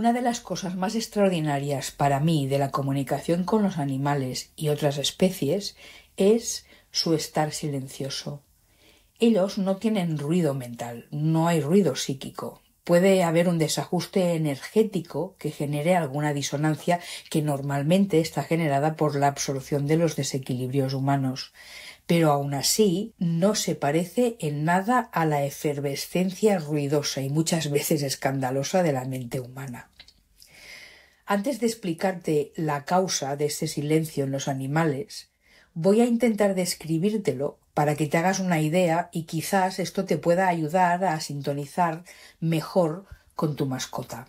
Una de las cosas más extraordinarias para mí de la comunicación con los animales y otras especies es su estar silencioso. Ellos no tienen ruido mental, no hay ruido psíquico puede haber un desajuste energético que genere alguna disonancia que normalmente está generada por la absorción de los desequilibrios humanos pero aún así no se parece en nada a la efervescencia ruidosa y muchas veces escandalosa de la mente humana. Antes de explicarte la causa de este silencio en los animales, voy a intentar describírtelo para que te hagas una idea y quizás esto te pueda ayudar a sintonizar mejor con tu mascota.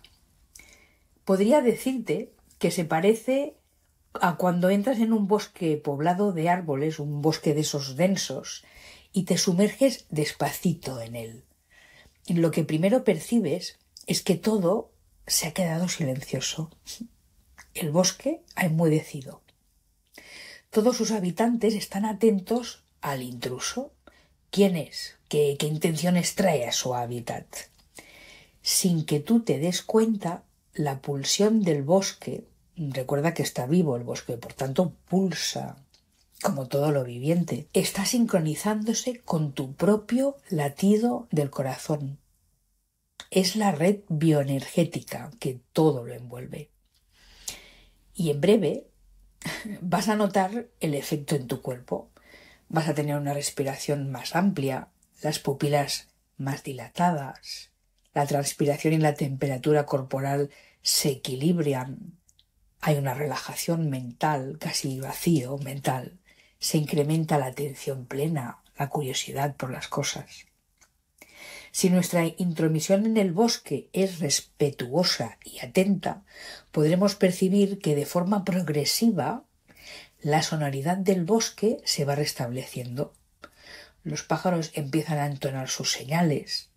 Podría decirte que se parece a cuando entras en un bosque poblado de árboles, un bosque de esos densos, y te sumerges despacito en él. Lo que primero percibes es que todo se ha quedado silencioso. El bosque ha enmudecido. Todos sus habitantes están atentos al intruso? ¿Quién es? ¿Qué, intenciones trae a su hábitat? Sin que tú te des cuenta, la pulsión del bosque, recuerda que está vivo el bosque, por tanto pulsa como todo lo viviente, está sincronizándose con tu propio latido del corazón. Es la red bioenergética que todo lo envuelve. Y en breve vas a notar el efecto en tu cuerpo vas a tener una respiración más amplia, las pupilas más dilatadas, la transpiración y la temperatura corporal se equilibran, hay una relajación mental, casi vacío mental, se incrementa la atención plena, la curiosidad por las cosas. Si nuestra intromisión en el bosque es respetuosa y atenta, podremos percibir que de forma progresiva la sonoridad del bosque se va restableciendo. Los pájaros empiezan a entonar sus señales,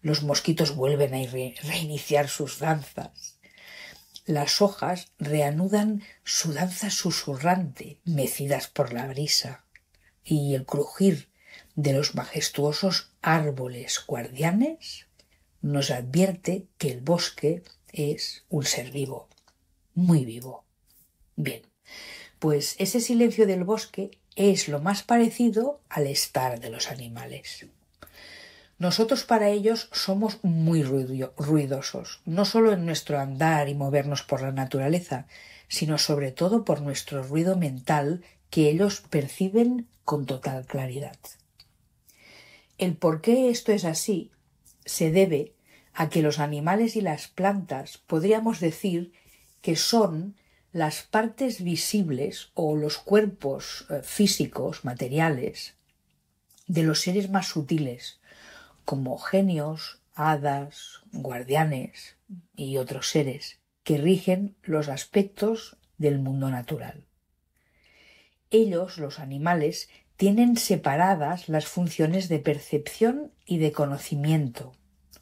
los mosquitos vuelven a reiniciar sus danzas, las hojas reanudan su danza susurrante, mecidas por la brisa, y el crujir de los majestuosos árboles guardianes nos advierte que el bosque es un ser vivo, muy vivo. Bien, pues ese silencio del bosque es lo más parecido al estar de los animales. Nosotros para ellos somos muy ruidosos, no solo en nuestro andar y movernos por la naturaleza, sino sobre todo por nuestro ruido mental que ellos perciben con total claridad. El por qué esto es así se debe a que los animales y las plantas podríamos decir que son las partes visibles o los cuerpos eh, físicos, materiales, de los seres más sutiles, como genios, hadas, guardianes y otros seres, que rigen los aspectos del mundo natural. Ellos, los animales, tienen separadas las funciones de percepción y de conocimiento,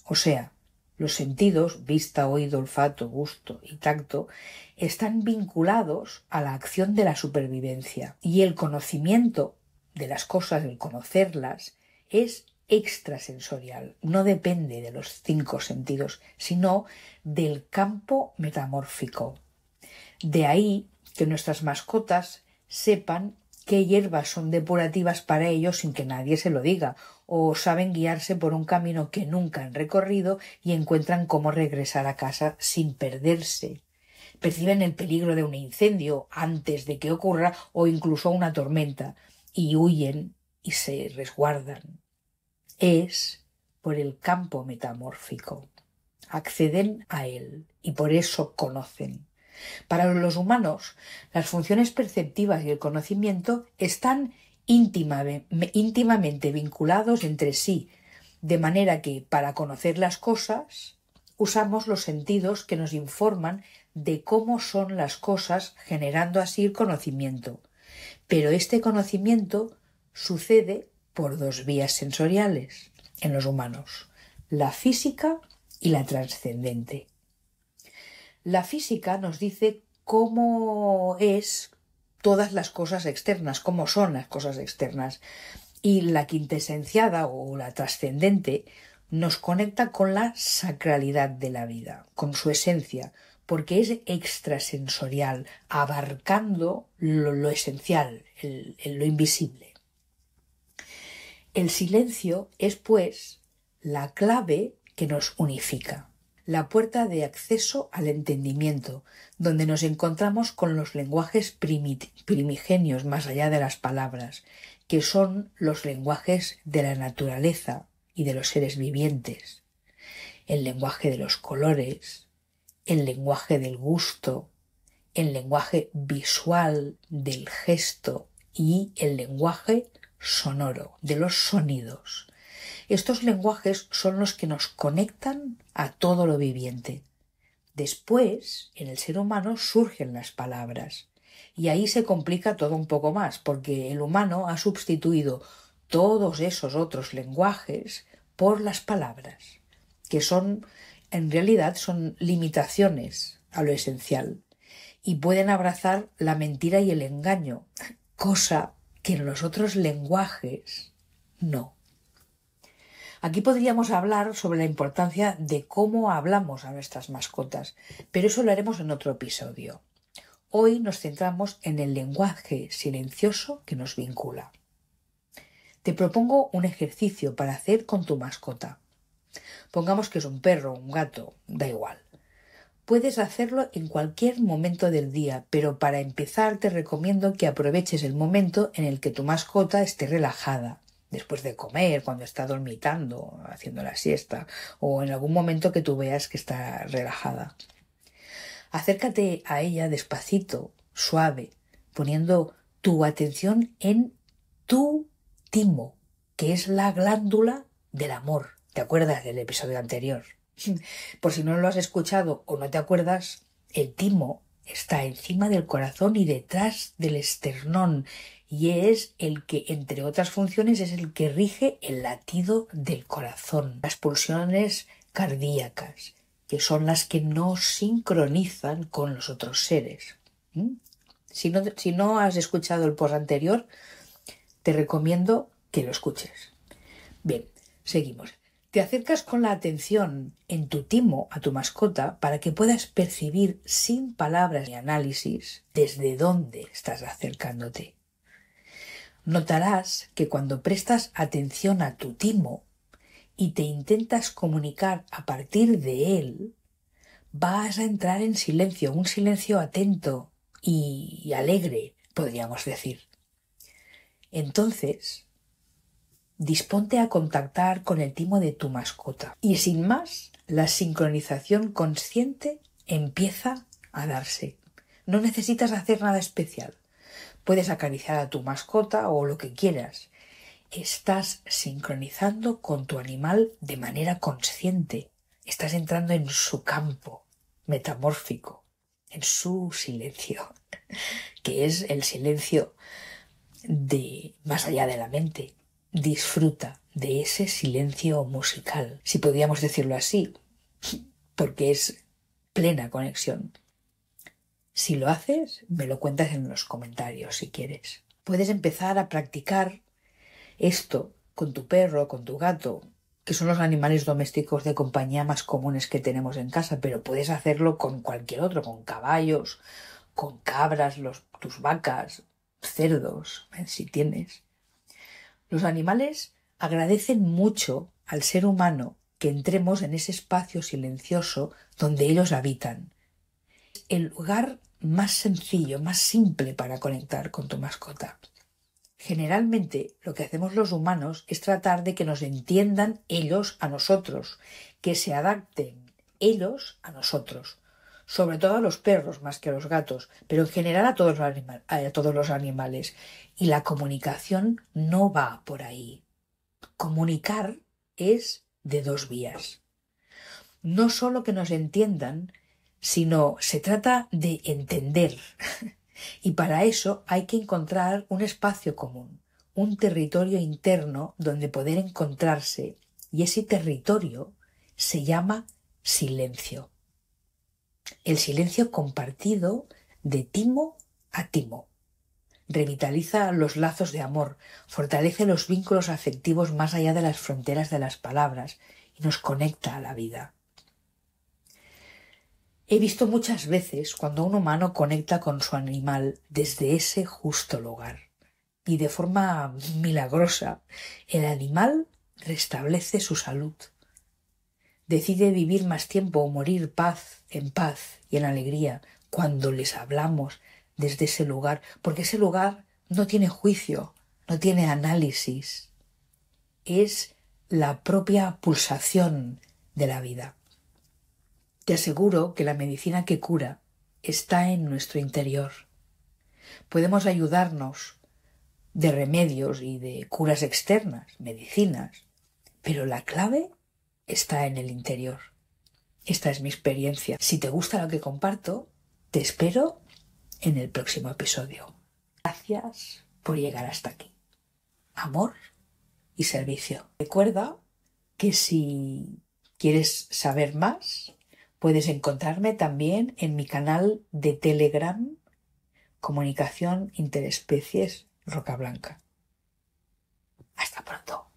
o sea, los sentidos, vista, oído, olfato, gusto y tacto, están vinculados a la acción de la supervivencia y el conocimiento de las cosas, el conocerlas, es extrasensorial, no depende de los cinco sentidos, sino del campo metamórfico. De ahí que nuestras mascotas sepan qué hierbas son depurativas para ellos sin que nadie se lo diga, o saben guiarse por un camino que nunca han recorrido y encuentran cómo regresar a casa sin perderse. Perciben el peligro de un incendio antes de que ocurra o incluso una tormenta, y huyen y se resguardan. Es por el campo metamórfico. Acceden a él y por eso conocen. Para los humanos, las funciones perceptivas y el conocimiento están íntimamente vinculados entre sí, de manera que, para conocer las cosas, usamos los sentidos que nos informan de cómo son las cosas, generando así el conocimiento. Pero este conocimiento sucede por dos vías sensoriales en los humanos, la física y la trascendente. La física nos dice cómo es todas las cosas externas, cómo son las cosas externas. Y la quintesenciada o la trascendente nos conecta con la sacralidad de la vida, con su esencia, porque es extrasensorial, abarcando lo, esencial, lo invisible. El silencio es, pues, la clave que nos unifica la puerta de acceso al entendimiento, donde nos encontramos con los lenguajes primigenios más allá de las palabras, que son los lenguajes de la naturaleza y de los seres vivientes, el lenguaje de los colores, el lenguaje del gusto, el lenguaje visual del gesto y el lenguaje sonoro, de los sonidos, estos lenguajes son los que nos conectan a todo lo viviente. Después, en el ser humano surgen las palabras. Y ahí se complica todo un poco más, porque el humano ha sustituido todos esos otros lenguajes por las palabras, que son, en realidad, son limitaciones a lo esencial, y pueden abrazar la mentira y el engaño, cosa que en los otros lenguajes no. Aquí podríamos hablar sobre la importancia de cómo hablamos a nuestras mascotas, pero eso lo haremos en otro episodio. Hoy nos centramos en el lenguaje silencioso que nos vincula. Te propongo un ejercicio para hacer con tu mascota. Pongamos que es un perro, un gato, da igual. Puedes hacerlo en cualquier momento del día, pero para empezar te recomiendo que aproveches el momento en el que tu mascota esté relajada, después de comer, cuando está dormitando, haciendo la siesta, o en algún momento que tú veas que está relajada. Acércate a ella despacito, suave, poniendo tu atención en tu timo, que es la glándula del amor. ¿Te acuerdas del episodio anterior? Por si no lo has escuchado o no te acuerdas, el timo está encima del corazón y detrás del esternón, y es el que, entre otras funciones, es el que rige el latido del corazón, las pulsiones cardíacas, que son las que no sincronizan con los otros seres. ¿Mm? Si, si no has escuchado el post anterior, te recomiendo que lo escuches. Bien, seguimos. Te acercas con la atención en tu timo a tu mascota para que puedas percibir sin palabras ni análisis desde dónde estás acercándote Notarás que cuando prestas atención a tu timo y te intentas comunicar a partir de él, vas a entrar en silencio, un silencio atento y alegre, podríamos decir. Entonces, disponte a contactar con el timo de tu mascota. Y sin más, la sincronización consciente empieza a darse. No necesitas hacer nada especial. Puedes acariciar a tu mascota o lo que quieras. Estás sincronizando con tu animal de manera consciente. Estás entrando en su campo metamórfico, en su silencio, que es el silencio de más allá de la mente. Disfruta de ese silencio musical, si podríamos decirlo así, porque es plena conexión si lo haces, me lo cuentas en los comentarios si quieres. Puedes empezar a practicar esto con tu perro, con tu gato, que son los animales domésticos de compañía más comunes que tenemos en casa, pero puedes hacerlo con cualquier otro, con caballos, con cabras, los, tus vacas, cerdos, si tienes. Los animales agradecen mucho al ser humano que entremos en ese espacio silencioso donde ellos habitan. El lugar más sencillo, más simple para conectar con tu mascota. Generalmente lo que hacemos los humanos es tratar de que nos entiendan ellos a nosotros, que se adapten ellos a nosotros, sobre todo a los perros más que a los gatos, pero en general a todos los, a todos los animales. Y la comunicación no va por ahí. Comunicar es de dos vías. No solo que nos entiendan, sino se trata de entender. y para eso hay que encontrar un espacio común, un territorio interno donde poder encontrarse, y ese territorio se llama silencio. El silencio compartido de timo a timo. Revitaliza los lazos de amor, fortalece los vínculos afectivos más allá de las fronteras de las palabras y nos conecta a la vida. He visto muchas veces cuando un humano conecta con su animal desde ese justo lugar y de forma milagrosa el animal restablece su salud. Decide vivir más tiempo o morir paz, en paz y en alegría cuando les hablamos desde ese lugar, porque ese lugar no tiene juicio, no tiene análisis. Es la propia pulsación de la vida. Te aseguro que la medicina que cura está en nuestro interior. Podemos ayudarnos de remedios y de curas externas, medicinas, pero la clave está en el interior. Esta es mi experiencia. Si te gusta lo que comparto, te espero en el próximo episodio. Gracias por llegar hasta aquí. Amor y servicio. Recuerda que si quieres saber más, Puedes encontrarme también en mi canal de Telegram, Comunicación Interespecies Roca Blanca. Hasta pronto.